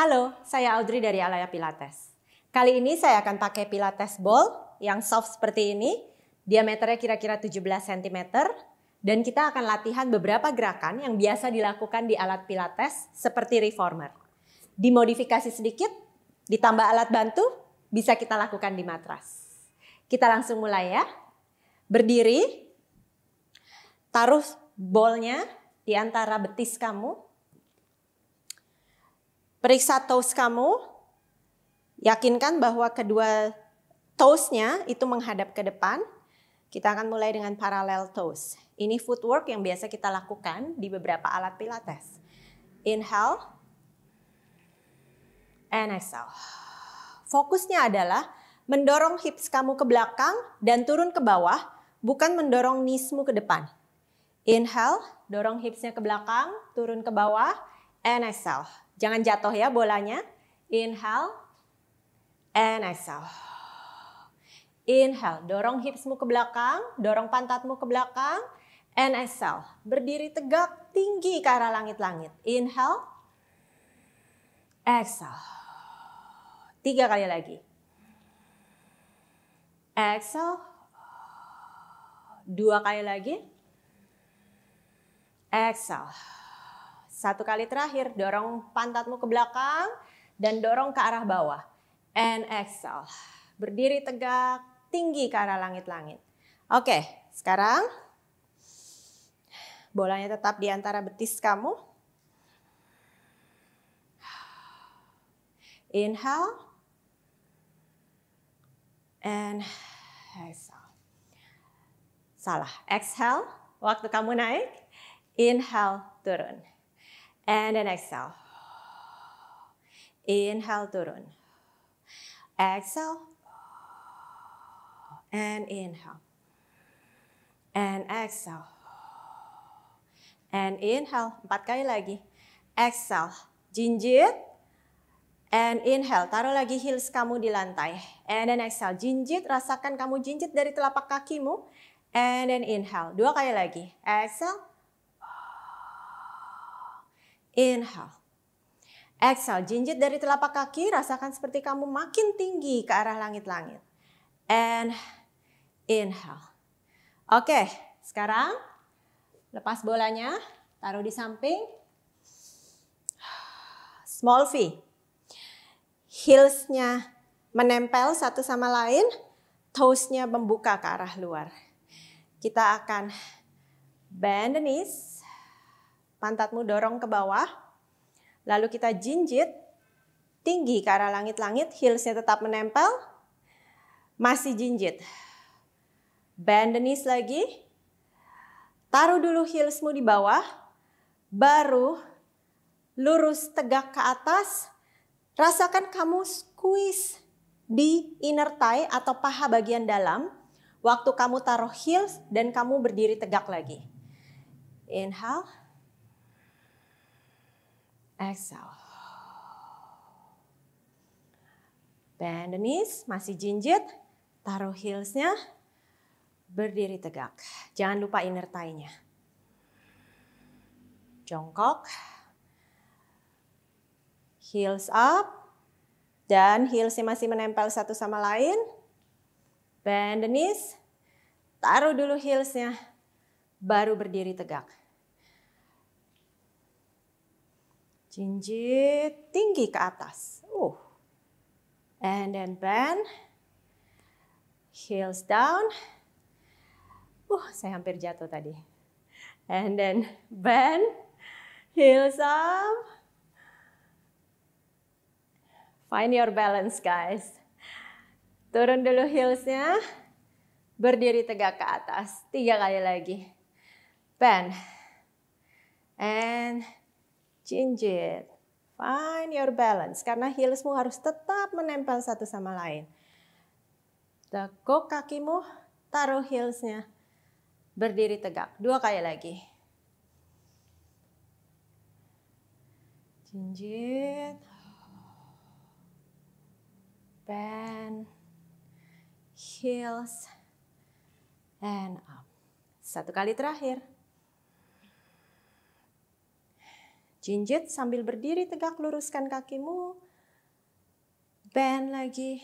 Halo, saya Audrey dari Alaya Pilates. Kali ini saya akan pakai Pilates Ball yang soft seperti ini. Diameternya kira-kira 17 cm. Dan kita akan latihan beberapa gerakan yang biasa dilakukan di alat Pilates seperti reformer. Dimodifikasi sedikit, ditambah alat bantu, bisa kita lakukan di matras. Kita langsung mulai ya. Berdiri, taruh bolnya di antara betis kamu Periksa toes kamu. Yakinkan bahwa kedua toesnya itu menghadap ke depan. Kita akan mulai dengan paralel toes. Ini footwork yang biasa kita lakukan di beberapa alat pilates. Inhale. And exhale. Fokusnya adalah mendorong hips kamu ke belakang dan turun ke bawah, bukan mendorong nismu ke depan. Inhale, dorong hipsnya ke belakang, turun ke bawah, and exhale. Jangan jatuh ya bolanya. Inhale and exhale. Inhale, dorong hipsmu ke belakang, dorong pantatmu ke belakang. And exhale, berdiri tegak tinggi ke arah langit-langit. Inhale, exhale. Tiga kali lagi. Exhale, dua kali lagi. Exhale. Satu kali terakhir, dorong pantatmu ke belakang dan dorong ke arah bawah. And exhale. Berdiri tegak, tinggi ke arah langit-langit. Oke, sekarang bolanya tetap di antara betis kamu. Inhale. And exhale. Salah, exhale. Waktu kamu naik, inhale, turun. And then exhale. Inhale turun. Exhale. And inhale. And exhale. And inhale. Empat kali lagi. Exhale. Jinjit. And inhale. Taruh lagi heels kamu di lantai. And then exhale. Jinjit. Rasakan kamu jinjit dari telapak kakimu. And then inhale. Dua kali lagi. Exhale. Inhale. Exhale, jinjit dari telapak kaki rasakan seperti kamu makin tinggi ke arah langit-langit. And inhale. Oke, sekarang lepas bolanya, taruh di samping. Small V. Heelsnya menempel satu sama lain, toesnya membuka ke arah luar. Kita akan bend the knees, pantatmu dorong ke bawah. Lalu kita jinjit tinggi ke arah langit-langit, heelsnya tetap menempel. Masih jinjit. Bend the knees lagi. Taruh dulu heelsmu di bawah. Baru lurus tegak ke atas. Rasakan kamu squeeze di inner thigh atau paha bagian dalam. Waktu kamu taruh heels dan kamu berdiri tegak lagi. Inhale. Exhale. Bend the knees, masih jinjit. Taruh heelsnya, berdiri tegak. Jangan lupa inner thigh-nya. Jongkok. Heels up. Dan heelsnya masih menempel satu sama lain. Bend the knees. Taruh dulu heelsnya. Baru berdiri tegak. Jinjit tinggi ke atas. Uh. And then bend. Heels down. Uh, saya hampir jatuh tadi. And then bend. Heels up. Find your balance guys. Turun dulu heelsnya. Berdiri tegak ke atas. Tiga kali lagi. Bend. And Change Find your balance. Karena heelsmu harus tetap menempel satu sama lain. Tekuk kakimu, taruh heelsnya. Berdiri tegak. Dua kali lagi. Jinjit. Bend. Heels. And up. Satu kali terakhir. Jinjit sambil berdiri tegak luruskan kakimu. Bend lagi.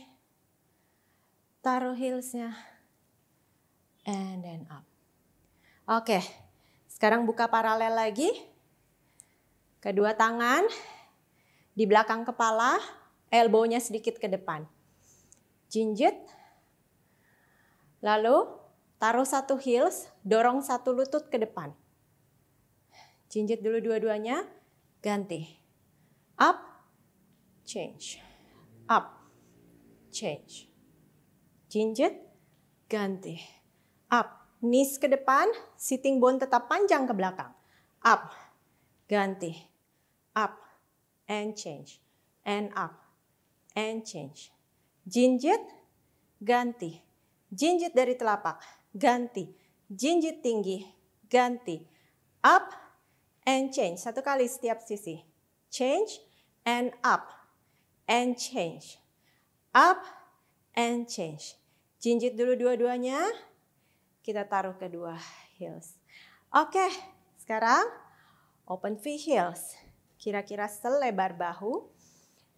Taruh heelsnya. And then up. Oke. Sekarang buka paralel lagi. Kedua tangan di belakang kepala, elbownya sedikit ke depan. Jinjit. Lalu taruh satu heels, dorong satu lutut ke depan. Jinjit dulu dua-duanya ganti up change up change jinjit ganti up knees ke depan sitting bone tetap panjang ke belakang up ganti up and change and up and change jinjit ganti jinjit dari telapak ganti jinjit tinggi ganti up and change. Satu kali setiap sisi. Change and up and change. Up and change. Jinjit dulu dua-duanya. Kita taruh kedua heels. Oke, sekarang open V heels. Kira-kira selebar bahu.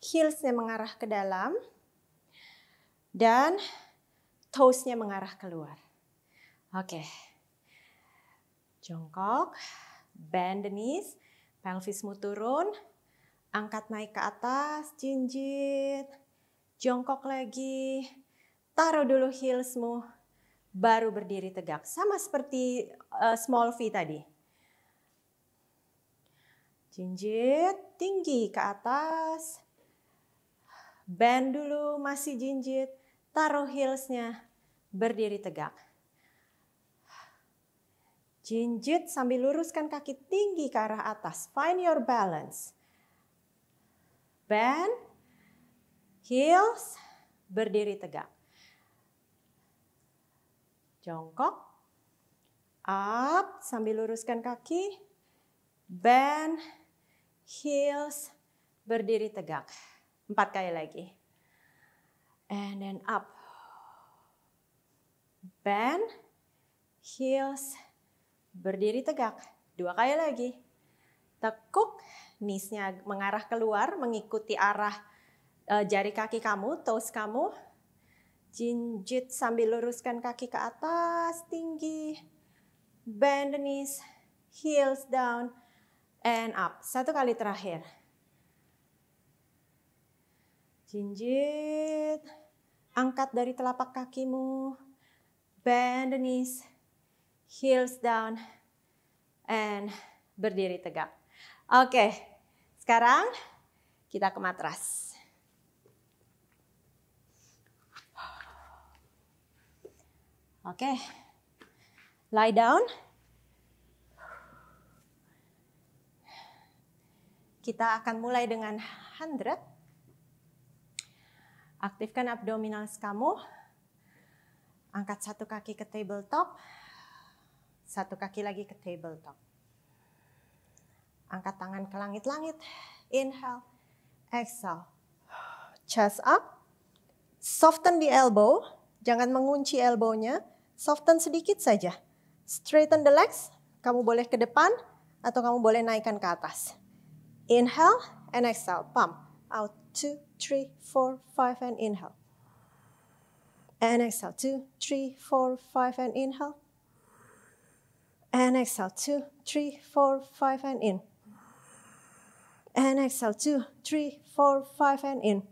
Heelsnya mengarah ke dalam. Dan toesnya mengarah keluar. Oke. Jongkok bend the knees, pelvismu turun, angkat naik ke atas, jinjit, jongkok lagi, taruh dulu heelsmu, baru berdiri tegak. Sama seperti uh, small V tadi. Jinjit, tinggi ke atas, bend dulu, masih jinjit, taruh heelsnya, berdiri tegak. Jinjit sambil luruskan kaki tinggi ke arah atas. Find your balance. Bend, heels, berdiri tegak. Jongkok, up sambil luruskan kaki. Bend, heels, berdiri tegak. Empat kali lagi. And then up. Bend, heels, berdiri Berdiri tegak, dua kali lagi. Tekuk, nisnya mengarah keluar mengikuti arah uh, jari kaki kamu, toes kamu. Jinjit sambil luruskan kaki ke atas tinggi. Bend the knees, heels down, and up. Satu kali terakhir. Jinjit, angkat dari telapak kakimu. Bend the knees, heels down, and berdiri tegak. Oke, sekarang kita ke matras. Oke, lie down. Kita akan mulai dengan 100. Aktifkan abdominals kamu. Angkat satu kaki ke tabletop. Satu kaki lagi ke tabletop. Angkat tangan ke langit-langit. Inhale. Exhale. Chest up. Soften the elbow. Jangan mengunci elbownya. Soften sedikit saja. Straighten the legs. Kamu boleh ke depan atau kamu boleh naikkan ke atas. Inhale and exhale. Pump. Out. Two, three, four, five and inhale. And exhale. Two, three, four, five and inhale. And exhale, two, three, four, five, and in. And exhale, two, three, four, five, and in.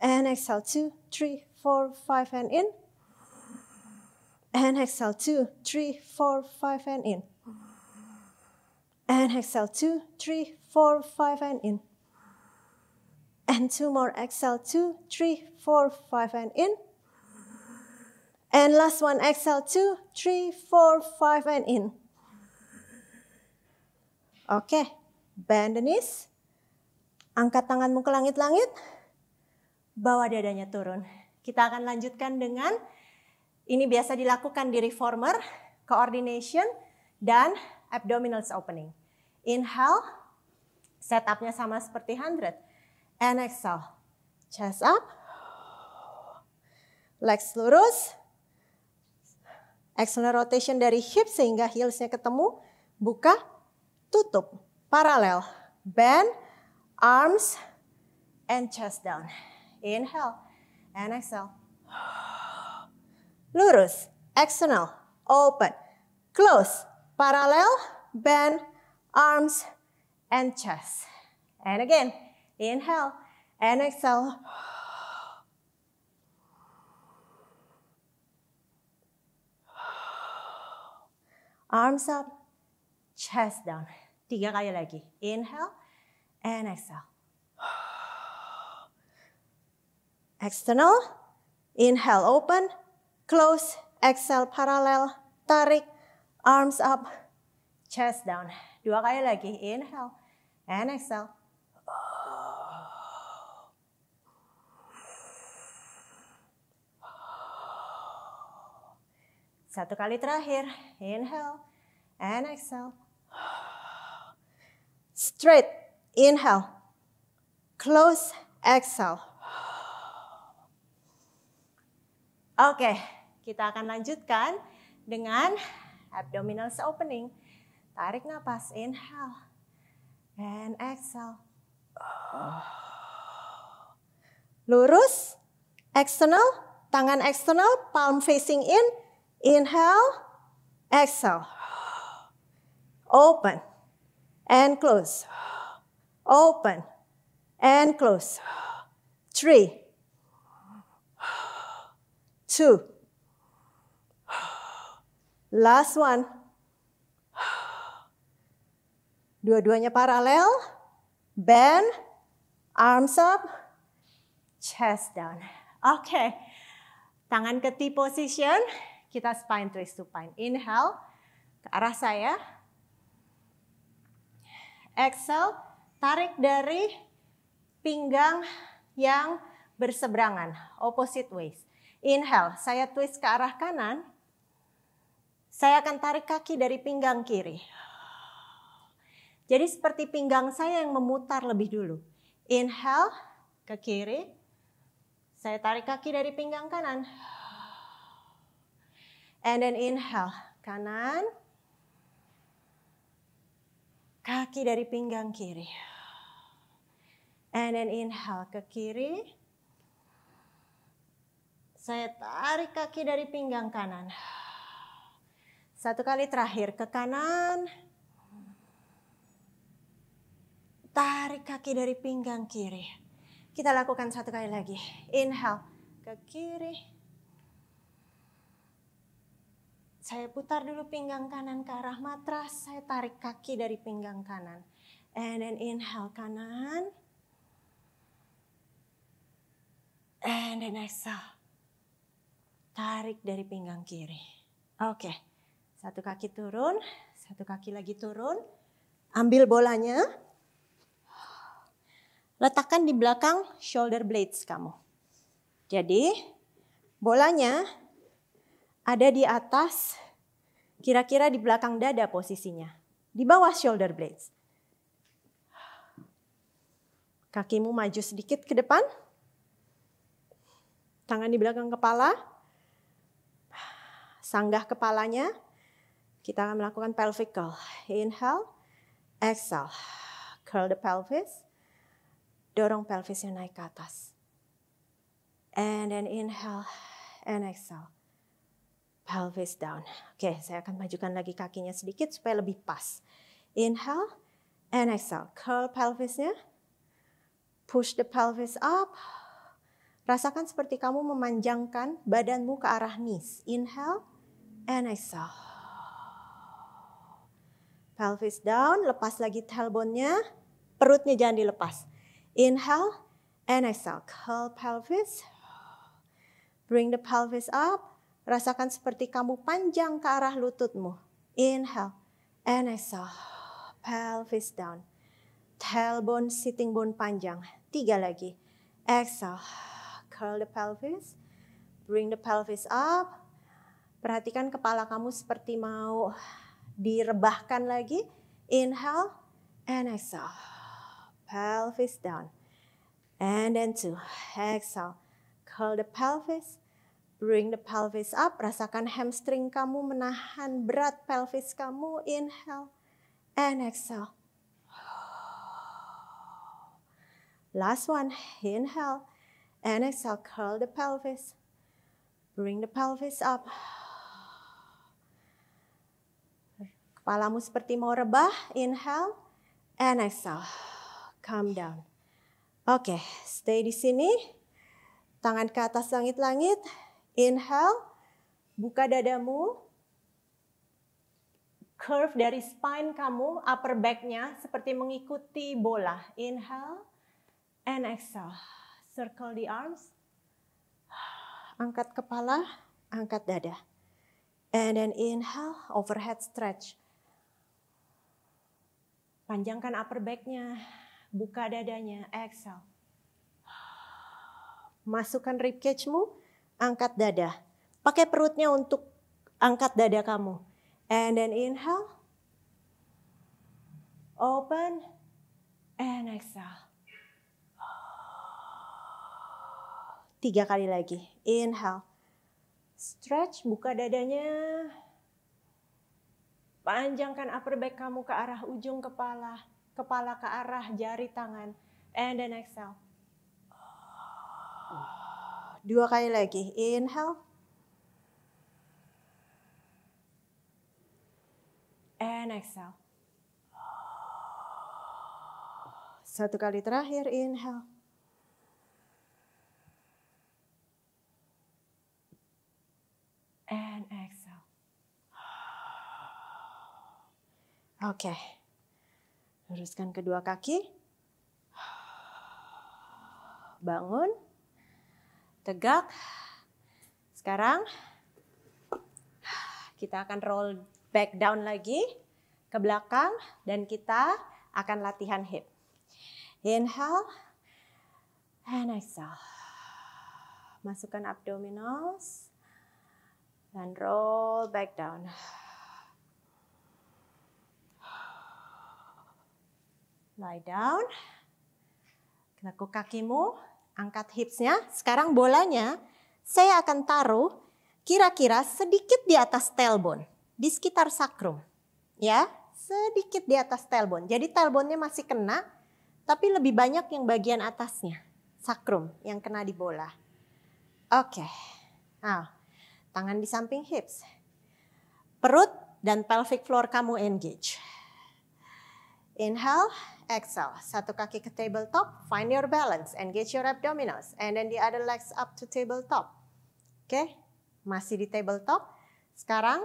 And exhale, two, three, four, five, and in. And exhale, two, three, four, five, and in. And exhale, two, three, four, five, and in. And two more, exhale, two, three, four, five, and in. And last one, exhale, two, three, four, five, and in. Oke, okay. bend the knees. Angkat tanganmu ke langit-langit. Bawa dadanya turun. Kita akan lanjutkan dengan, ini biasa dilakukan di reformer, coordination, dan abdominals opening. Inhale, setupnya sama seperti 100. And exhale, chest up, legs lurus, External rotation dari hip sehingga heelsnya ketemu. Buka, tutup, paralel. Bend, arms, and chest down. Inhale and exhale. Lurus, external, open, close, parallel, bend, arms, and chest. And again, inhale and exhale. Arms up, chest down. Tiga kali lagi. Inhale and exhale. External, inhale open, close, exhale parallel, tarik, arms up, chest down. Dua kali lagi. Inhale and exhale. Satu kali terakhir. Inhale and exhale. Straight. Inhale. Close. Exhale. Oke, kita akan lanjutkan dengan abdominal opening. Tarik nafas, inhale. And exhale. Lurus, eksternal, tangan eksternal, palm facing in, Inhale, exhale. Open and close. Open and close. Three, two, last one. Dua-duanya paralel. Bend, arms up, chest down. Oke, okay. tangan ke T position. Kita spine twist, to spine. Inhale ke arah saya. Exhale, tarik dari pinggang yang berseberangan, opposite ways. Inhale, saya twist ke arah kanan. Saya akan tarik kaki dari pinggang kiri. Jadi seperti pinggang saya yang memutar lebih dulu. Inhale ke kiri. Saya tarik kaki dari pinggang kanan. And then inhale, kanan. Kaki dari pinggang kiri. And then inhale ke kiri. Saya tarik kaki dari pinggang kanan. Satu kali terakhir ke kanan. Tarik kaki dari pinggang kiri. Kita lakukan satu kali lagi. Inhale ke kiri. Saya putar dulu pinggang kanan ke arah matras. Saya tarik kaki dari pinggang kanan. And then inhale kanan. And then exhale. Tarik dari pinggang kiri. Oke. Okay. Satu kaki turun. Satu kaki lagi turun. Ambil bolanya. Letakkan di belakang shoulder blades kamu. Jadi bolanya ada di atas, kira-kira di belakang dada posisinya, di bawah shoulder blades. Kakimu maju sedikit ke depan, tangan di belakang kepala, sanggah kepalanya. Kita akan melakukan pelvic curl. Inhale, exhale. Curl the pelvis. Dorong pelvisnya naik ke atas. And then inhale and exhale pelvis down. Oke, saya akan majukan lagi kakinya sedikit supaya lebih pas. Inhale and exhale. Curl pelvisnya. Push the pelvis up. Rasakan seperti kamu memanjangkan badanmu ke arah knees. Inhale and exhale. Pelvis down, lepas lagi tailbone-nya. Perutnya jangan dilepas. Inhale and exhale. Curl pelvis. Bring the pelvis up. Rasakan seperti kamu panjang ke arah lututmu. Inhale. And exhale. Pelvis down. Tailbone, sitting bone panjang. Tiga lagi. Exhale. Curl the pelvis. Bring the pelvis up. Perhatikan kepala kamu seperti mau direbahkan lagi. Inhale and exhale. Pelvis down. And then two. Exhale. Curl the pelvis. Bring the pelvis up, rasakan hamstring kamu menahan berat pelvis kamu. Inhale and exhale. Last one, inhale and exhale. Curl the pelvis. Bring the pelvis up. Kepalamu seperti mau rebah. Inhale and exhale. Calm down. Oke, okay, stay di sini. Tangan ke atas langit-langit. Inhale, buka dadamu. Curve dari spine kamu, upper backnya seperti mengikuti bola. Inhale and exhale. Circle the arms. Angkat kepala, angkat dada. And then inhale, overhead stretch. Panjangkan upper backnya, buka dadanya, exhale. Masukkan ribcage-mu angkat dada. Pakai perutnya untuk angkat dada kamu. And then inhale. Open. And exhale. Tiga kali lagi. Inhale. Stretch, buka dadanya. Panjangkan upper back kamu ke arah ujung kepala. Kepala ke arah jari tangan. And then exhale. Dua kali lagi. Inhale. And exhale. Satu kali terakhir, inhale. And exhale. Oke. Okay. Luruskan kedua kaki. Bangun tegak. Sekarang kita akan roll back down lagi ke belakang dan kita akan latihan hip. Inhale and exhale. Masukkan abdominals dan roll back down. Lie down. Lekuk kakimu angkat hipsnya. Sekarang bolanya saya akan taruh kira-kira sedikit di atas tailbone, di sekitar sakrum. Ya, sedikit di atas tailbone. Jadi tailbone-nya masih kena, tapi lebih banyak yang bagian atasnya, sakrum yang kena di bola. Oke. Okay. Nah, tangan di samping hips. Perut dan pelvic floor kamu engage. Inhale exhale. Satu kaki ke tabletop, find your balance, engage your abdominals, and then the other legs up to tabletop. Oke, okay? masih di tabletop. Sekarang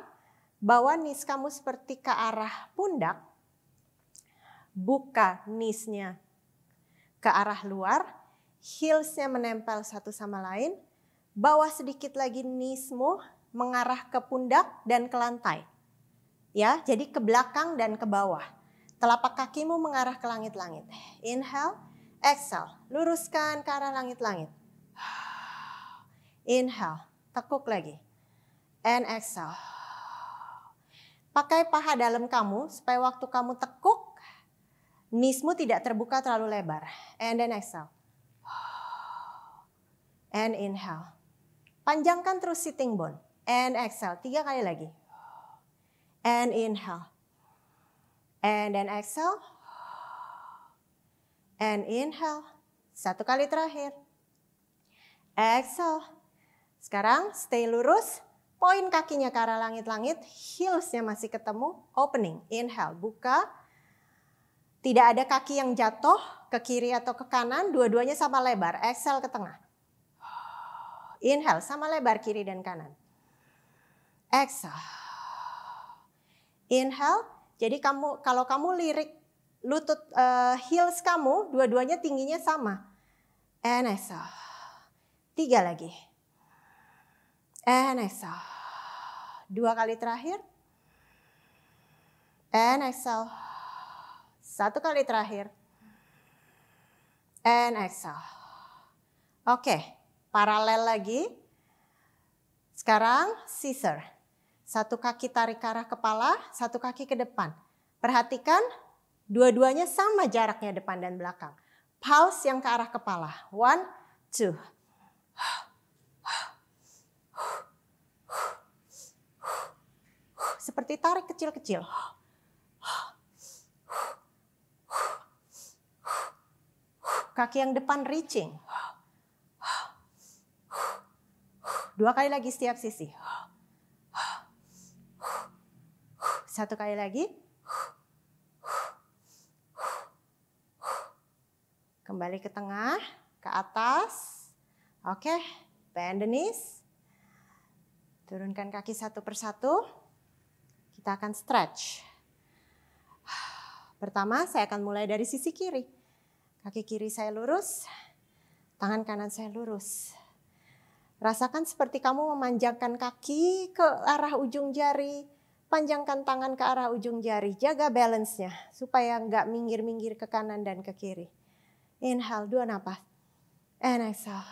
bawa knees kamu seperti ke arah pundak, buka kneesnya ke arah luar, heelsnya menempel satu sama lain, bawa sedikit lagi kneesmu mengarah ke pundak dan ke lantai. Ya, jadi ke belakang dan ke bawah. Telapak kakimu mengarah ke langit-langit. Inhale, exhale. Luruskan ke arah langit-langit. Inhale, tekuk lagi. And exhale. Pakai paha dalam kamu supaya waktu kamu tekuk, nismu tidak terbuka terlalu lebar. And then exhale. And inhale. Panjangkan terus sitting bone. And exhale. Tiga kali lagi. And inhale. And then exhale. And inhale. Satu kali terakhir. Exhale. Sekarang stay lurus. Poin kakinya ke arah langit-langit. Heelsnya masih ketemu. Opening. Inhale. Buka. Tidak ada kaki yang jatuh ke kiri atau ke kanan. Dua-duanya sama lebar. Exhale ke tengah. Inhale. Sama lebar kiri dan kanan. Exhale. Inhale. Jadi kamu kalau kamu lirik lutut uh, heels kamu dua-duanya tingginya sama. And Tiga lagi. And Dua kali terakhir. And exhale. Satu kali terakhir. And exhale. Oke, paralel lagi. Sekarang scissor. Satu kaki tarik ke arah kepala, satu kaki ke depan. Perhatikan, dua-duanya sama jaraknya depan dan belakang. Pause yang ke arah kepala. One, two. Seperti tarik kecil-kecil. Kaki yang depan reaching. Dua kali lagi setiap sisi. Satu kali lagi. Kembali ke tengah, ke atas. Oke, bend the knees. Turunkan kaki satu persatu. Kita akan stretch. Pertama, saya akan mulai dari sisi kiri. Kaki kiri saya lurus, tangan kanan saya lurus. Rasakan seperti kamu memanjangkan kaki ke arah ujung jari panjangkan tangan ke arah ujung jari, jaga balance-nya supaya nggak minggir-minggir ke kanan dan ke kiri. Inhale, dua napas. And exhale.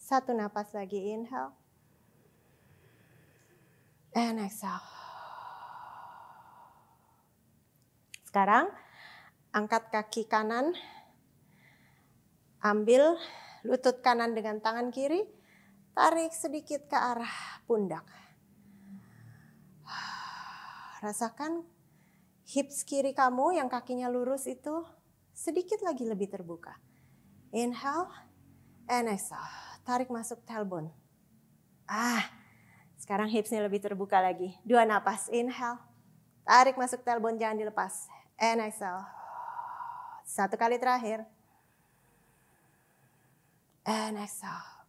Satu napas lagi, inhale. And exhale. Sekarang, angkat kaki kanan. Ambil lutut kanan dengan tangan kiri. Tarik sedikit ke arah pundak Rasakan hips kiri kamu yang kakinya lurus itu sedikit lagi lebih terbuka. Inhale and exhale. Tarik masuk tailbone. Ah, sekarang hipsnya lebih terbuka lagi. Dua napas, inhale. Tarik masuk tailbone, jangan dilepas. And exhale. Satu kali terakhir. And exhale.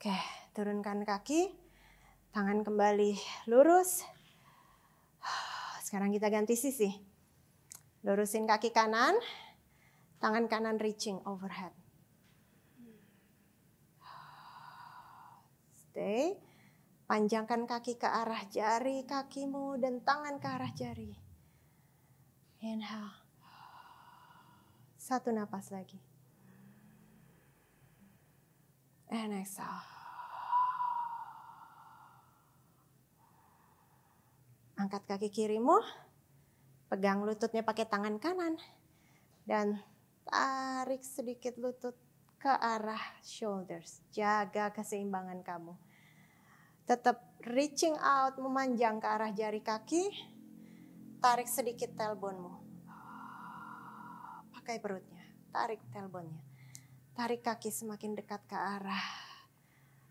Oke, turunkan kaki. Tangan kembali lurus. Sekarang kita ganti sisi. Lurusin kaki kanan, tangan kanan reaching overhead. Stay. Panjangkan kaki ke arah jari kakimu dan tangan ke arah jari. Inhale. Satu napas lagi. And exhale. Angkat kaki kirimu, pegang lututnya pakai tangan kanan, dan tarik sedikit lutut ke arah shoulders. Jaga keseimbangan kamu. Tetap reaching out, memanjang ke arah jari kaki, tarik sedikit tailbone-mu. Pakai perutnya, tarik tailbone nya, Tarik kaki semakin dekat ke arah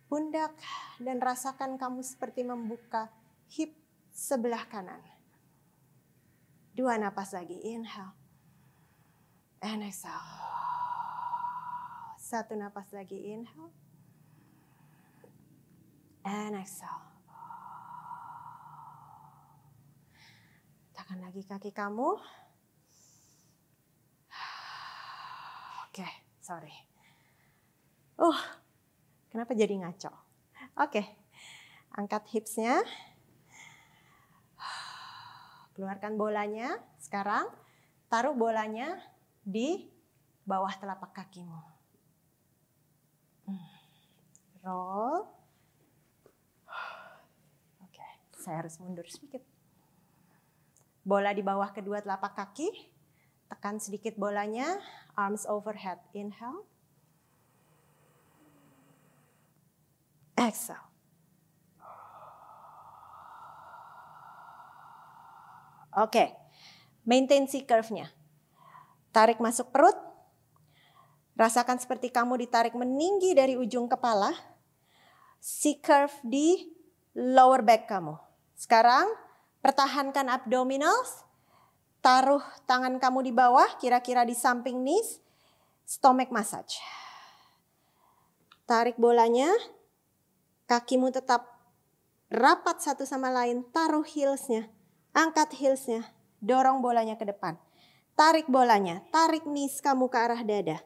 pundak dan rasakan kamu seperti membuka hip sebelah kanan. Dua napas lagi, inhale. And exhale. Satu napas lagi, inhale. And exhale. Tekan lagi kaki kamu. Oke, okay, sorry. Uh, kenapa jadi ngaco? Oke, okay. angkat hipsnya. Keluarkan bolanya sekarang. Taruh bolanya di bawah telapak kakimu. Hmm. Roll. Oke, saya harus mundur sedikit. Bola di bawah kedua telapak kaki. Tekan sedikit bolanya. Arms overhead. Inhale. Exhale. Oke, maintain si curve-nya. Tarik masuk perut. Rasakan seperti kamu ditarik meninggi dari ujung kepala. Si curve di lower back kamu. Sekarang pertahankan abdominals. Taruh tangan kamu di bawah, kira-kira di samping knees. Stomach massage. Tarik bolanya. Kakimu tetap rapat satu sama lain. Taruh heelsnya. nya Angkat heelsnya, dorong bolanya ke depan. Tarik bolanya, tarik knees kamu ke arah dada.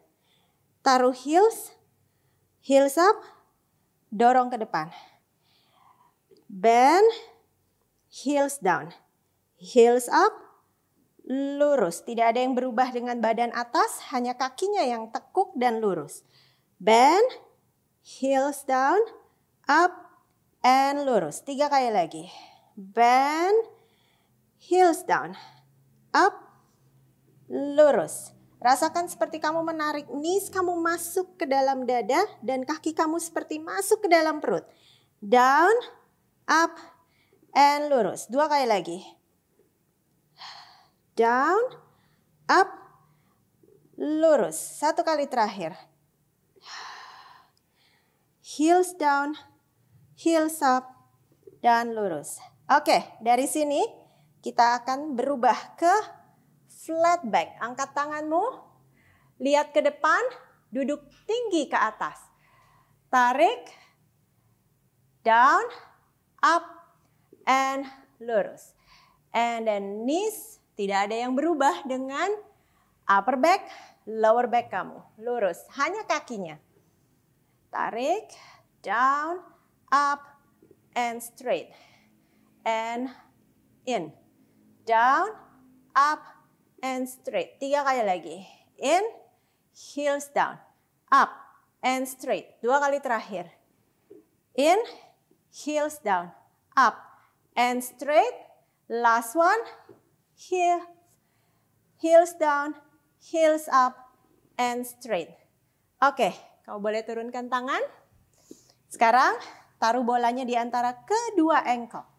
Taruh heels, heels up, dorong ke depan. Bend, heels down. Heels up, lurus. Tidak ada yang berubah dengan badan atas, hanya kakinya yang tekuk dan lurus. Bend, heels down, up, and lurus. Tiga kali lagi. Bend, heels down, up, lurus. Rasakan seperti kamu menarik knees, kamu masuk ke dalam dada, dan kaki kamu seperti masuk ke dalam perut. Down, up, and lurus. Dua kali lagi. Down, up, lurus. Satu kali terakhir. Heels down, heels up, dan lurus. Oke, dari sini kita akan berubah ke flat back. Angkat tanganmu, lihat ke depan, duduk tinggi ke atas. Tarik, down, up, and lurus. And then knees, tidak ada yang berubah dengan upper back, lower back kamu. Lurus, hanya kakinya. Tarik, down, up, and straight. And in down, up, and straight. Tiga kali lagi. In, heels down, up, and straight. Dua kali terakhir. In, heels down, up, and straight. Last one, heel, heels down, heels up, and straight. Oke, okay, kau boleh turunkan tangan. Sekarang taruh bolanya di antara kedua ankle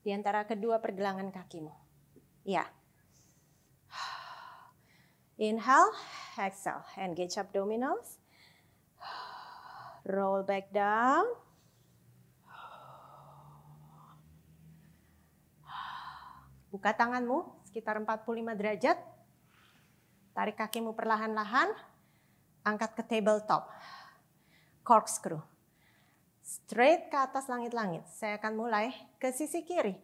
di antara kedua pergelangan kakimu. Ya. Inhale, exhale, engage abdominals. Roll back down. Buka tanganmu sekitar 45 derajat. Tarik kakimu perlahan-lahan. Angkat ke tabletop. Corkscrew. Straight ke atas langit-langit. Saya akan mulai ke sisi kiri.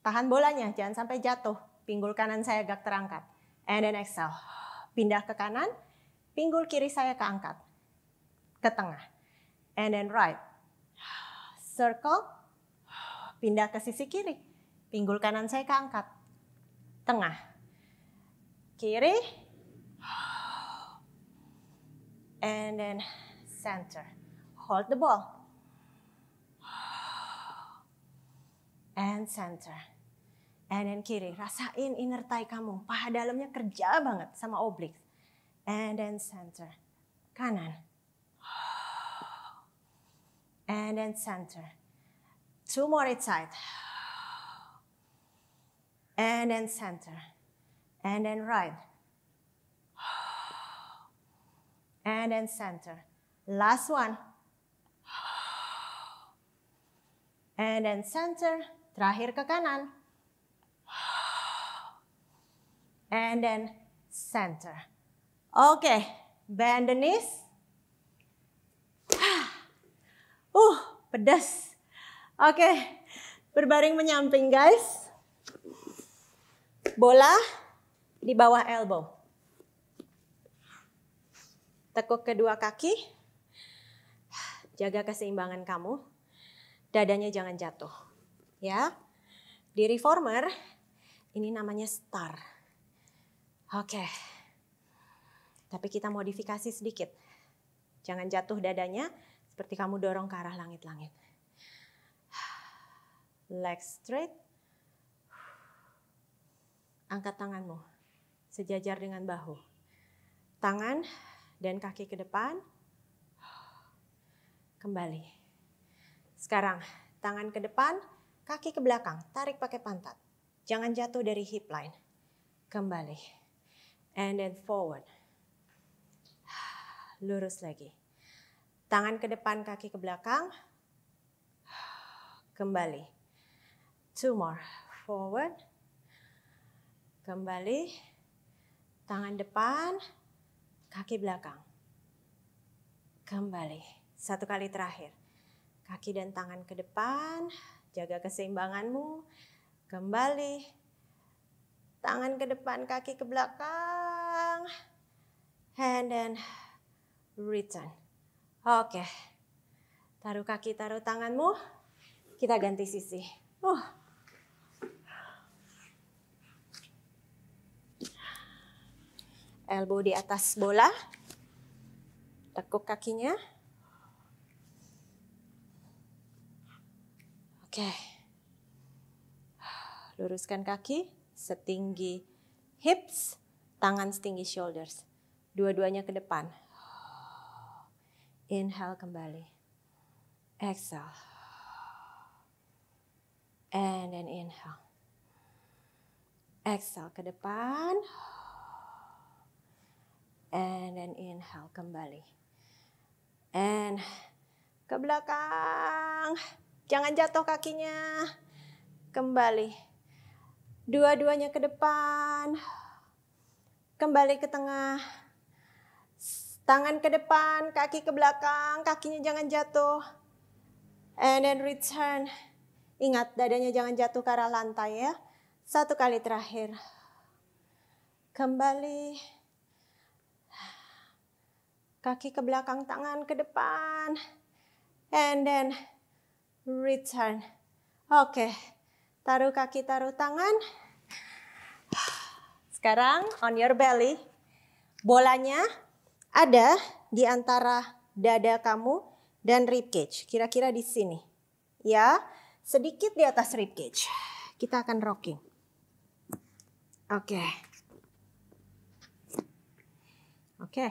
Tahan bolanya, jangan sampai jatuh. Pinggul kanan saya agak terangkat. And then exhale. Pindah ke kanan, pinggul kiri saya keangkat. Ke tengah. And then right. Circle. Pindah ke sisi kiri. Pinggul kanan saya keangkat. Tengah. Kiri. And then center. Hold the ball. and center. And then kiri, rasain inner thigh kamu. Paha dalamnya kerja banget sama obliques. And then center. Kanan. And then center. Two more each side. And then center. And then right. And then center. Last one. And then center. Terakhir ke kanan. And then center. Oke, okay. bend the knees. Uh, pedas. Oke, okay. berbaring menyamping guys. Bola di bawah elbow. Tekuk kedua kaki. Jaga keseimbangan kamu. Dadanya jangan jatuh ya. Di reformer ini namanya star. Oke. Tapi kita modifikasi sedikit. Jangan jatuh dadanya seperti kamu dorong ke arah langit-langit. Leg straight. Angkat tanganmu sejajar dengan bahu. Tangan dan kaki ke depan. Kembali. Sekarang tangan ke depan, Kaki ke belakang, tarik pakai pantat. Jangan jatuh dari hip line. Kembali. And then forward. Lurus lagi. Tangan ke depan, kaki ke belakang. Kembali. Two more. Forward. Kembali. Tangan depan, kaki belakang. Kembali. Satu kali terakhir. Kaki dan tangan ke depan, Jaga keseimbanganmu. Kembali. Tangan ke depan, kaki ke belakang. hand And then return. Oke. Okay. Taruh kaki, taruh tanganmu. Kita ganti sisi. Uh. Elbow di atas bola. Tekuk kakinya. Oke. Luruskan kaki setinggi hips, tangan setinggi shoulders. Dua-duanya ke depan. Inhale kembali. Exhale. And then inhale. Exhale ke depan. And then inhale kembali. And ke belakang. Jangan jatuh kakinya. Kembali. Dua-duanya ke depan. Kembali ke tengah. Tangan ke depan, kaki ke belakang, kakinya jangan jatuh. And then return. Ingat, dadanya jangan jatuh ke arah lantai ya. Satu kali terakhir. Kembali. Kaki ke belakang, tangan ke depan. And then return. Oke, taruh kaki, taruh tangan. Sekarang on your belly. Bolanya ada di antara dada kamu dan rib cage. Kira-kira di sini. Ya, sedikit di atas rib cage. Kita akan rocking. Oke. Oke.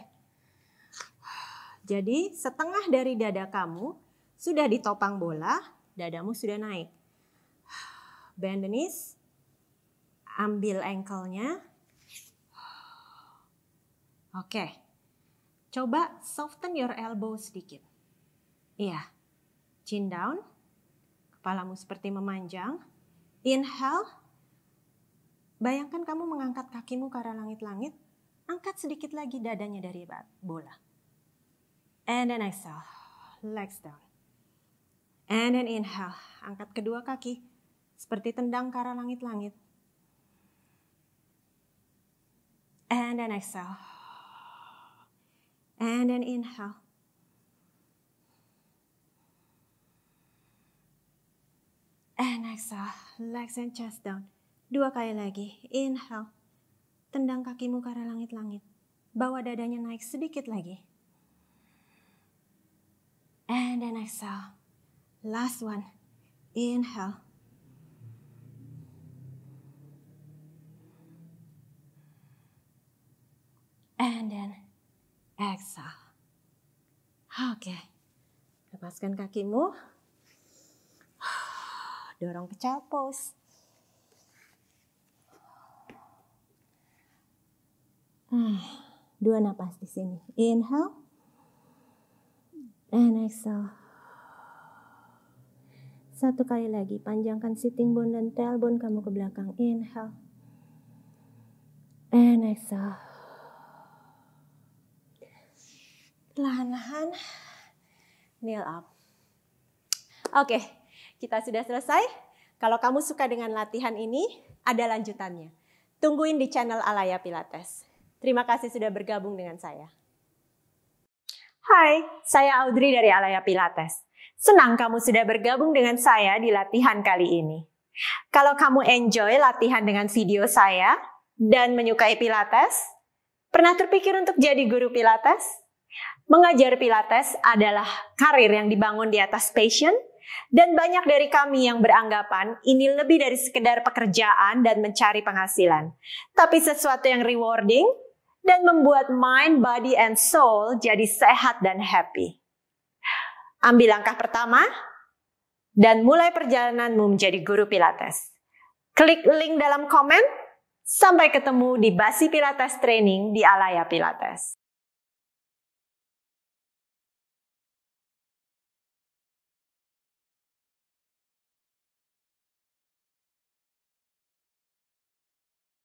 Jadi setengah dari dada kamu sudah ditopang bola, dadamu sudah naik. Bend the knees, ambil ankle-nya. Oke, okay. coba soften your elbow sedikit. Iya, chin down, kepalamu seperti memanjang. Inhale, bayangkan kamu mengangkat kakimu ke arah langit-langit. Angkat sedikit lagi dadanya dari bola. And then exhale, legs down. And then inhale, angkat kedua kaki seperti tendang ke arah langit-langit. And then exhale. And then inhale. And exhale, legs and chest down. Dua kali lagi, inhale. Tendang kakimu ke arah langit-langit. Bawa dadanya naik sedikit lagi. And then exhale. Last one. Inhale. And then exhale. Oke. Okay. Lepaskan kakimu. Dorong ke child pose. Hmm. Dua napas di sini. Inhale. And exhale. Satu kali lagi, panjangkan sitting bone dan tailbone kamu ke belakang. Inhale. And exhale. Perlahan-lahan, kneel up. Oke, kita sudah selesai. Kalau kamu suka dengan latihan ini, ada lanjutannya. Tungguin di channel Alaya Pilates. Terima kasih sudah bergabung dengan saya. Hai, saya Audrey dari Alaya Pilates. Senang kamu sudah bergabung dengan saya di latihan kali ini. Kalau kamu enjoy latihan dengan video saya dan menyukai Pilates, pernah terpikir untuk jadi guru Pilates? Mengajar Pilates adalah karir yang dibangun di atas passion, dan banyak dari kami yang beranggapan ini lebih dari sekedar pekerjaan dan mencari penghasilan, tapi sesuatu yang rewarding dan membuat mind, body, and soul jadi sehat dan happy ambil langkah pertama, dan mulai perjalananmu menjadi guru Pilates. Klik link dalam komen. Sampai ketemu di Basi Pilates Training di Alaya Pilates.